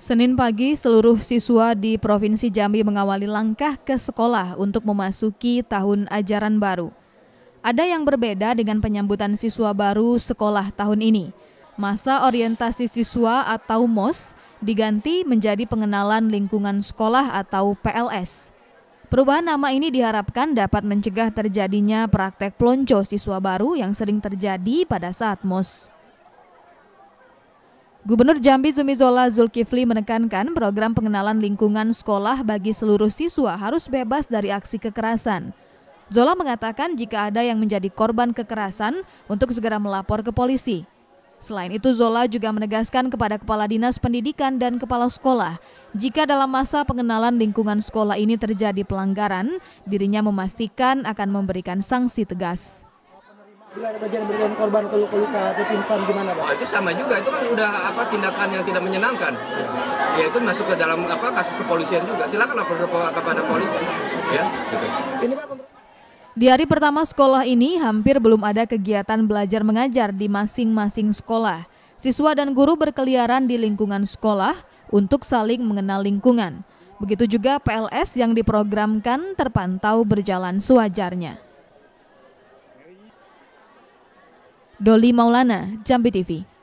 Senin pagi, seluruh siswa di Provinsi Jambi mengawali langkah ke sekolah untuk memasuki tahun ajaran baru. Ada yang berbeda dengan penyambutan siswa baru sekolah tahun ini. Masa orientasi siswa atau MOS diganti menjadi pengenalan lingkungan sekolah atau PLS. Perubahan nama ini diharapkan dapat mencegah terjadinya praktek plonco siswa baru yang sering terjadi pada saat MOS. Gubernur Jambi Zumizola Zulkifli menekankan program pengenalan lingkungan sekolah bagi seluruh siswa harus bebas dari aksi kekerasan. Zola mengatakan jika ada yang menjadi korban kekerasan untuk segera melapor ke polisi. Selain itu Zola juga menegaskan kepada Kepala Dinas Pendidikan dan Kepala Sekolah, jika dalam masa pengenalan lingkungan sekolah ini terjadi pelanggaran, dirinya memastikan akan memberikan sanksi tegas. Bila ada kejadian berikan korban ke luka atau pingsan gimana Pak? Oh, itu sama juga, itu kan udah apa tindakan yang tidak menyenangkan. Ya itu masuk ke dalam apa kasus kepolisian juga. Silakan lapor kepada polisi. Ya. Gitu. Ini Pak di hari pertama sekolah ini hampir belum ada kegiatan belajar mengajar di masing-masing sekolah. Siswa dan guru berkeliaran di lingkungan sekolah untuk saling mengenal lingkungan. Begitu juga PLS yang diprogramkan terpantau berjalan sewajarnya. Doli Maulana, Jambi TV.